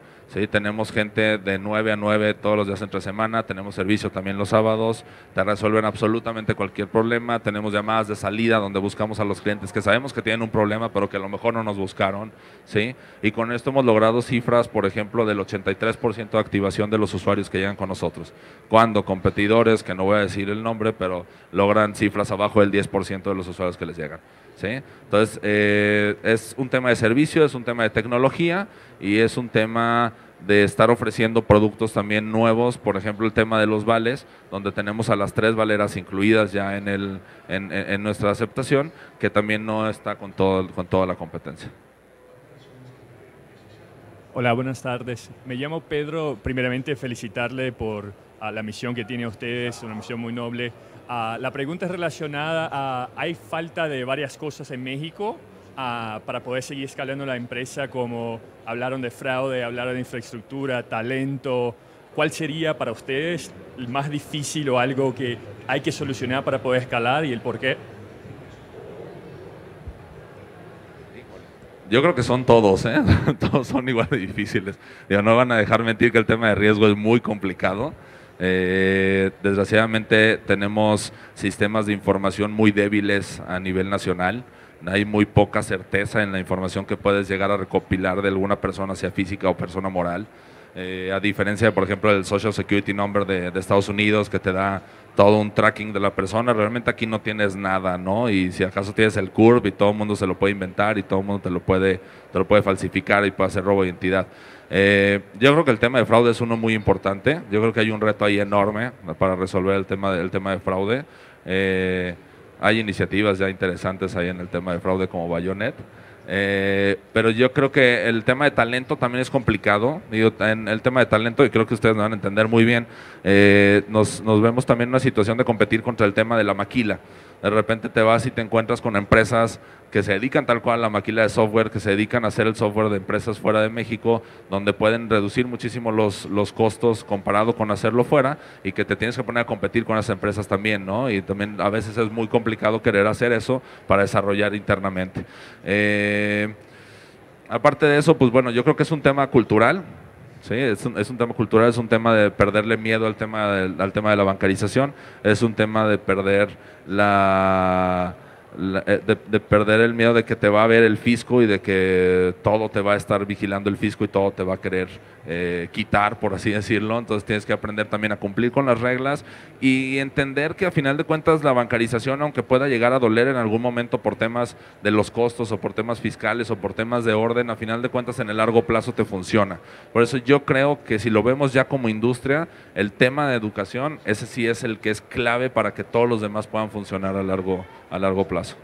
Tenemos gente de 9 a 9 todos los días entre semana, tenemos servicio también los sábados, te resuelven absolutamente cualquier problema, tenemos llamadas de salida donde buscamos a los clientes que sabemos que tienen un problema, pero que a lo mejor no nos buscaron. ¿sí? Y con esto hemos logrado cifras, por ejemplo, del 83% de activación de los usuarios que llegan con nosotros, cuando competidores, que no voy a decir el nombre, pero logran cifras abajo del 10% de los usuarios que les llegan. ¿sí? Entonces, eh, es un tema de servicio, es un tema de tecnología y es un tema de estar ofreciendo productos también nuevos, por ejemplo el tema de los vales, donde tenemos a las tres valeras incluidas ya en, el, en, nuestra aceptación, que también no está con, con toda la competencia. Hola, buenas tardes. Me llamo Pedro, primeramente felicitarle por la misión que tiene ustedes, una misión muy noble. Ah, la pregunta es relacionada a, ¿hay falta de varias cosas en México ah, para poder seguir escalando la empresa como hablaron de fraude, hablaron de infraestructura, talento? ¿Cuál sería para ustedes el más difícil o algo que hay que solucionar para poder escalar y el por qué? Yo creo que son todos, ¿eh? todos son igual de difíciles. Yo no van a dejar mentir que el tema de riesgo es muy complicado. Eh, desgraciadamente tenemos sistemas de información muy débiles a nivel nacional. Hay muy poca certeza en la información que puedes llegar a recopilar de alguna persona, sea física o persona moral. Eh, a diferencia, por ejemplo, del Social Security Number de, Estados Unidos, que te da todo un tracking de la persona, realmente aquí no tienes nada, ¿no? Y si acaso tienes el CURB y todo el mundo se lo puede inventar y todo el mundo te lo puede, te lo puede falsificar y puede hacer robo de identidad. Eh, yo creo que el tema de fraude es uno muy importante. Yo creo que hay un reto ahí enorme para resolver el tema, de, tema de fraude. Eh, hay iniciativas ya interesantes ahí en el tema de fraude como Bayonet. Eh, pero yo creo que el tema de talento también es complicado. en el tema de talento, y creo que ustedes me van a entender muy bien, nos, nos, vemos también en una situación de competir contra el tema de la maquila. De repente te vas y te encuentras con empresas que se dedican tal cual a la maquila de software, que se dedican a hacer el software de empresas fuera de México, donde pueden reducir muchísimo los, costos comparado con hacerlo fuera y que te tienes que poner a competir con las empresas también, ¿no? Y también a veces es muy complicado querer hacer eso para desarrollar internamente. Eh, aparte de eso, pues bueno, yo creo que es un tema cultural ¿sí? Es un, es un, tema cultural, es un tema de perderle miedo al tema, de, al tema de la bancarización, es un tema de perder la... Eh, de, perder el miedo de que te va a ver el fisco y de que todo te va a estar vigilando el fisco y todo te va a querer eh, quitar, por así decirlo. Entonces tienes que aprender también a cumplir con las reglas y entender que a final de cuentas la bancarización, aunque pueda llegar a doler en algún momento por temas de los costos o por temas fiscales o por temas de orden, a final de cuentas en el largo plazo te funciona. Por eso yo creo que si lo vemos ya como industria, el tema de educación, ese sí es el que es clave para que todos los demás puedan funcionar a largo, a largo plazo.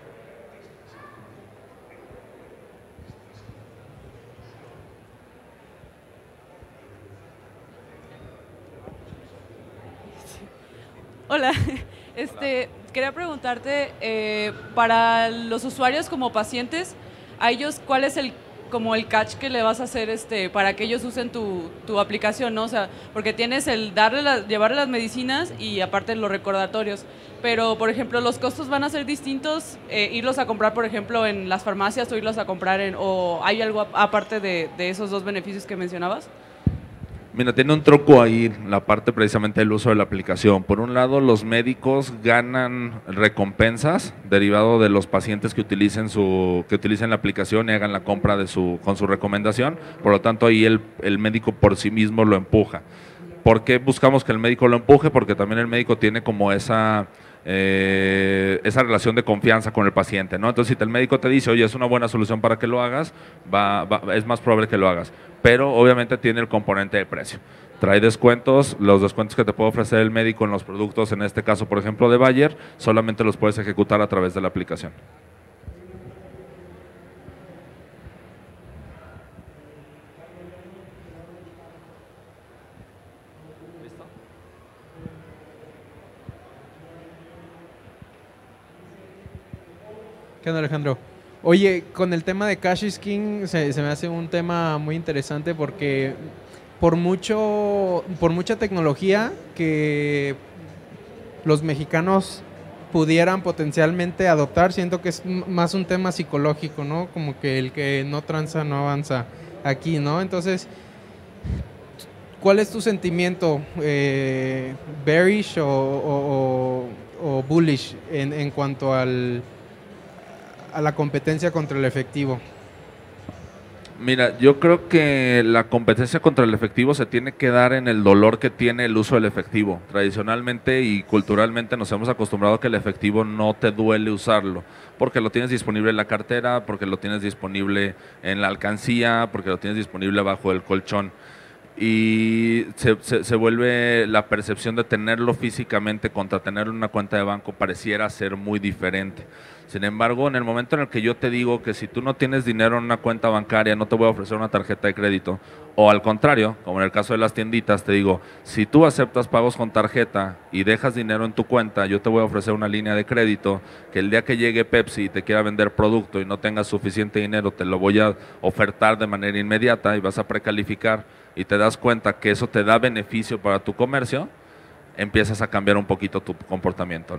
preguntarte, eh, para los usuarios como pacientes, ¿a ellos cuál es el como el catch que le vas a hacer este para que ellos usen tu, tu aplicación, ¿no? O sea, porque tienes el darle las, llevarle las medicinas y aparte los recordatorios. Pero, por ejemplo, los costos van a ser distintos, eh, irlos a comprar, por ejemplo, en las farmacias o irlos a comprar en, o hay algo aparte de esos dos beneficios que mencionabas. Mira, tiene un truco ahí la parte precisamente del uso de la aplicación. Por un lado, los médicos ganan recompensas derivado de los pacientes que utilicen su que utilicen la aplicación y hagan la compra de su con su recomendación. Por lo tanto, ahí el, el médico por sí mismo lo empuja. ¿Por qué buscamos que el médico lo empuje? Porque también el médico tiene como esa eh, esa relación de confianza con el paciente, ¿no? Entonces, si el médico te dice, oye, es una buena solución para que lo hagas, es más probable que lo hagas. Pero obviamente tiene el componente de precio. Trae descuentos, los descuentos que te puede ofrecer el médico en los productos, en este caso, por ejemplo, de Bayer, solamente los puedes ejecutar a través de la aplicación. ¿Qué onda, Alejandro? Oye, con el tema de Cash skin se, me hace un tema muy interesante porque por mucho por mucha tecnología que los mexicanos pudieran potencialmente adoptar, siento que es más un tema psicológico, ¿no? Como que el que no tranza no avanza aquí, ¿no? Entonces, ¿cuál es tu sentimiento, eh, bearish o, bullish en cuanto al a la competencia contra el efectivo? Mira, yo creo que la competencia contra el efectivo se tiene que dar en el dolor que tiene el uso del efectivo. Tradicionalmente y culturalmente nos hemos acostumbrado a que el efectivo no te duele usarlo, porque lo tienes disponible en la cartera, porque lo tienes disponible en la alcancía, porque lo tienes disponible bajo el colchón. Y se, vuelve la percepción de tenerlo físicamente contra tenerlo en una cuenta de banco pareciera ser muy diferente. Sin embargo, en el momento en el que yo te digo que si tú no tienes dinero en una cuenta bancaria, no te voy a ofrecer una tarjeta de crédito, o al contrario, como en el caso de las tienditas, te digo, si tú aceptas pagos con tarjeta y dejas dinero en tu cuenta, yo te voy a ofrecer una línea de crédito que el día que llegue Pepsi y te quiera vender producto y no tengas suficiente dinero, te lo voy a ofertar de manera inmediata y vas a precalificar y te das cuenta que eso te da beneficio para tu comercio, empiezas a cambiar un poquito tu comportamiento,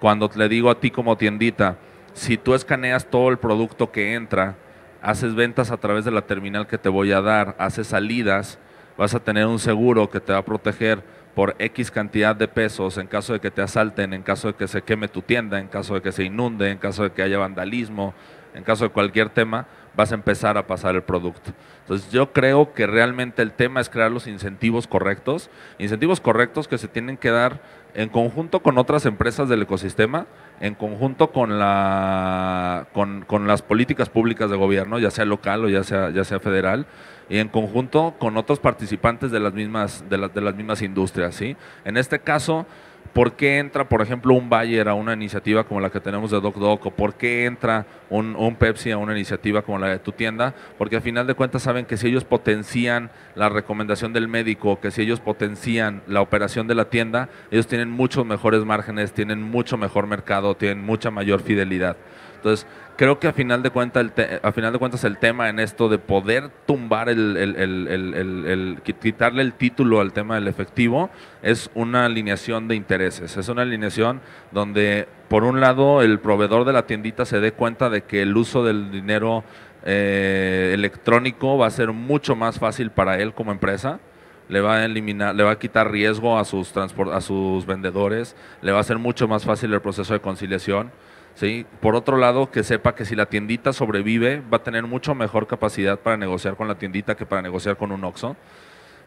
Cuando le digo a ti como tiendita, si tú escaneas todo el producto que entra, haces ventas a través de la terminal que te voy a dar, haces salidas, vas a tener un seguro que te va a proteger por X cantidad de pesos en caso de que te asalten, en caso de que se queme tu tienda, en caso de que se inunde, en caso de que haya vandalismo, en caso de cualquier tema vas a empezar a pasar el producto. Entonces yo creo que realmente el tema es crear los incentivos correctos, incentivos correctos que se tienen que dar en conjunto con otras empresas del ecosistema, en conjunto con, la, con, con las políticas públicas de gobierno, ya sea local o ya sea, ya sea federal, y en conjunto con otros participantes de las mismas, de las, de las mismas industrias. ¿sí? En este caso, ¿Por qué entra, por ejemplo, un Bayer a una iniciativa como la que tenemos de Doc Doc? ¿O por qué entra un, un Pepsi a una iniciativa como la de tu tienda? Porque al final de cuentas saben que si ellos potencian la recomendación del médico, que si ellos potencian la operación de la tienda, ellos tienen muchos mejores márgenes, tienen mucho mejor mercado, tienen mucha mayor fidelidad. Entonces, creo que a final de cuentas el, a final de cuentas el tema en esto de poder tumbar el, quitarle el título al tema del efectivo es una alineación de intereses es una alineación donde por un lado el proveedor de la tiendita se dé cuenta de que el uso del dinero eh, electrónico va a ser mucho más fácil para él como empresa le va a eliminar, le va a quitar riesgo a sus a sus vendedores, le va a ser mucho más fácil el proceso de conciliación ¿sí? Por otro lado, que sepa que si la tiendita sobrevive, va a tener mucho mejor capacidad para negociar con la tiendita que para negociar con un OXO.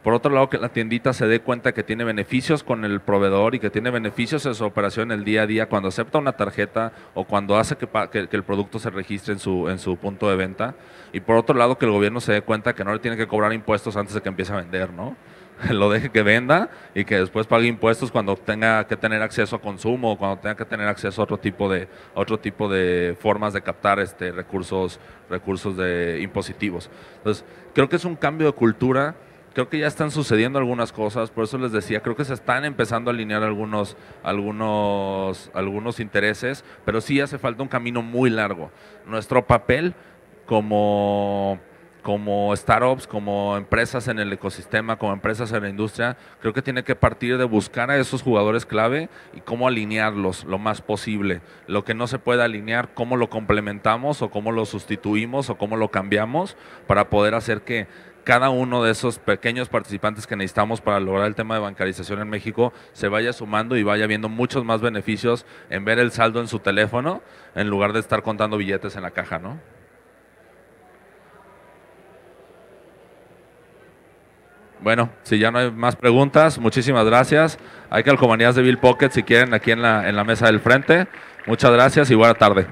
Por otro lado, que la tiendita se dé cuenta que tiene beneficios con el proveedor y que tiene beneficios en su operación el día a día cuando acepta una tarjeta o cuando hace que, el producto se registre en su, en su punto de venta. Y por otro lado, que el gobierno se dé cuenta que no le tiene que cobrar impuestos antes de que empiece a vender, ¿no? lo deje que venda y que después pague impuestos cuando tenga que tener acceso a consumo o cuando tenga que tener acceso a otro tipo de otro tipo de formas de captar este recursos recursos de impositivos. Entonces, creo que es un cambio de cultura, creo que ya están sucediendo algunas cosas, por eso les decía, creo que se están empezando a alinear algunos algunos algunos intereses, pero sí hace falta un camino muy largo. Nuestro papel como como startups, como empresas en el ecosistema, como empresas en la industria, creo que tiene que partir de buscar a esos jugadores clave y cómo alinearlos lo más posible. Lo que no se puede alinear, cómo lo complementamos o cómo lo sustituimos o cómo lo cambiamos para poder hacer que cada uno de esos pequeños participantes que necesitamos para lograr el tema de bancarización en México se vaya sumando y vaya viendo muchos más beneficios en ver el saldo en su teléfono en lugar de estar contando billetes en la caja, ¿no? Bueno, si ya no hay más preguntas, muchísimas gracias. Hay calcomanías de Bill Pocket si quieren aquí en la, en la mesa del frente. Muchas gracias y buena tarde.